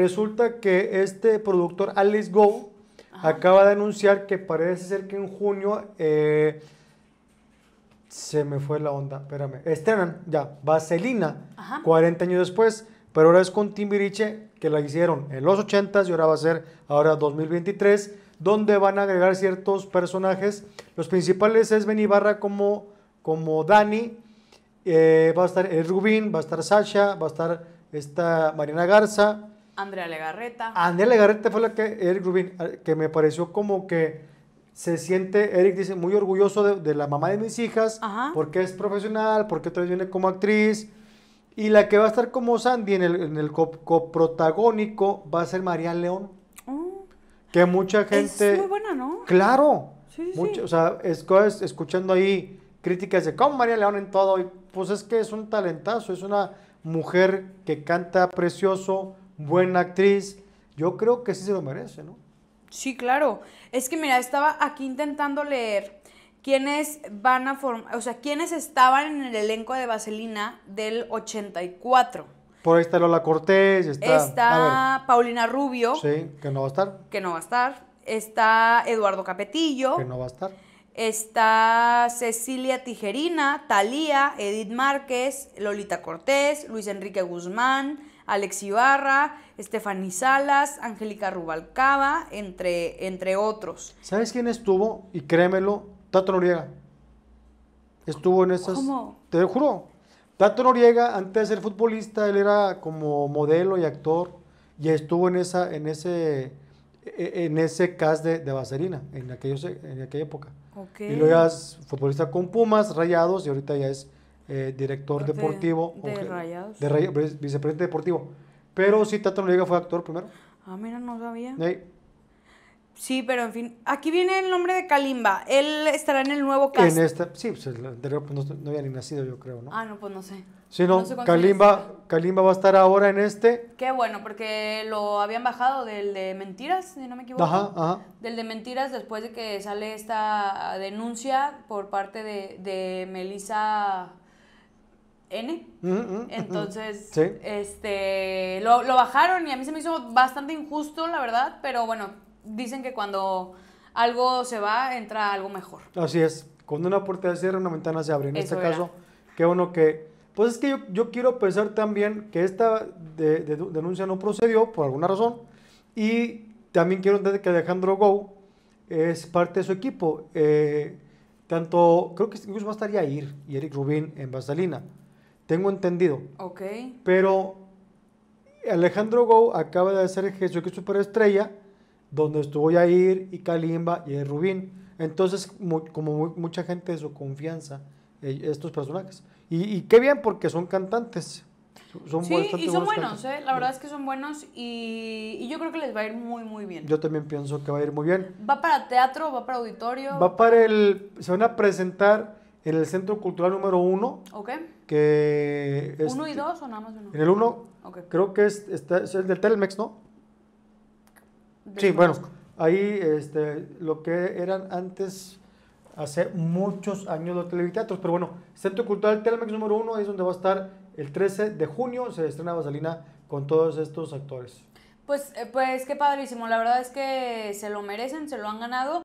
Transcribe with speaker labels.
Speaker 1: Resulta que este productor, Alice Go, acaba de anunciar que parece ser que en junio eh, se me fue la onda, espérame, estrenan ya Vaselina, 40 años después, pero ahora es con Timbiriche, que la hicieron en los 80s y ahora va a ser ahora 2023, donde van a agregar ciertos personajes. Los principales es Benny Barra como, como Dani, eh, va a estar el Rubín, va a estar Sasha, va a estar esta Mariana Garza,
Speaker 2: Andrea Legarreta. Andrea Legarreta
Speaker 1: fue la que Eric Rubin, que me pareció como que se siente, Eric dice, muy orgulloso de, la mamá de mis hijas, porque es profesional, porque otra vez viene como actriz. Y la que va a estar como Sandy en el, coprotagónico va a ser María León. Oh. Que mucha gente... Es muy
Speaker 2: buena, ¿no? Claro. Sí, sí. O
Speaker 1: sea, escuchando ahí críticas de cómo María León en todo. pues es que es un talentazo, es una mujer que canta precioso, buena actriz. Yo creo que sí se lo merece, ¿no?
Speaker 2: Sí, claro. Es que mira, estaba aquí intentando leer quiénes van a formar, o sea, quiénes estaban en el elenco de Vaselina del 84.
Speaker 1: Por ahí está Lola Cortés, está, está
Speaker 2: Paulina Rubio. Sí, que no va a estar. Que no va a estar. Está Eduardo Capetillo. Que no va a estar está Cecilia Tijerina, Talía, Edith Márquez, Lolita Cortés, Luis Enrique Guzmán, Alex Ibarra, Estefani Salas, Angélica Rubalcaba, entre, entre otros.
Speaker 1: ¿Sabes quién estuvo? Y créemelo, Tato Noriega. Estuvo en esas. ¿Cómo? Te juro. Tato Noriega, antes de ser futbolista, él era como modelo y actor. Y estuvo en esa, en ese e, e, en ese cast de, de en, aquellos, en aquella época. Y luego ya es futbolista con Pumas, Rayados, y ahorita ya es eh, director deportivo. De, Rayados. vicepresidente deportivo. Pero si Tata Noriega fue actor primero.
Speaker 2: Ah, mira, no sabía. Sí, pero en fin. Aquí viene el nombre de Kalimba. Él estará en el nuevo caso. En
Speaker 1: esta, sí, pues anterior pues, no, había ni nacido, yo creo, ¿no?
Speaker 2: Ah, no, pues no sé. Sí, no, Kalimba,
Speaker 1: Kalimba va a estar ahora en este.
Speaker 2: Qué bueno, porque lo habían bajado del de Mentiras, si no me equivoco. Ajá, ajá. Del de Mentiras después de que sale esta denuncia por parte de, de Melissa N. Mm,
Speaker 1: mm, mm, Entonces,
Speaker 2: este, lo, lo bajaron y a mí se me hizo bastante injusto, la verdad, pero bueno, dicen que cuando algo se va, entra algo mejor.
Speaker 1: Así es. Cuando una puerta se cierra, una ventana se abre. En este caso, qué bueno que... Pues es que yo, yo quiero pensar también que esta denuncia no procedió por alguna razón. Y también quiero entender que Alejandro Go es parte de su equipo. Eh, tanto, creo que incluso va a estar y Eric Rubín en Vaselina. Tengo entendido. Ok. Pero Alejandro Go acaba de ser es Superestrella donde estuvo Yair y Kalimba y Rubín. Entonces, como mucha gente de su confianza, eh, estos personajes. Y, qué bien, porque son cantantes. Son sí, y son buenos, ¿eh?
Speaker 2: la verdad es que son buenos y, yo creo que les va a ir muy, muy bien.
Speaker 1: Yo también pienso que va a ir muy bien.
Speaker 2: ¿Va para teatro? ¿Va para auditorio? Va
Speaker 1: para el... Se van a presentar en el Centro Cultural número 1. Ok. Que es, ¿Uno y dos
Speaker 2: o nada más uno? En el 1.
Speaker 1: Creo que es, está, es el del Telmex, ¿no? Sí, bueno, ahí este, lo que eran antes, hace muchos años los televiteatros, pero bueno, Centro Cultural Telmex número uno es donde va a estar el 13 de junio, se estrena Basalina con todos estos actores.
Speaker 2: Pues, eh, pues qué padrísimo, la verdad es que se lo merecen, se lo han ganado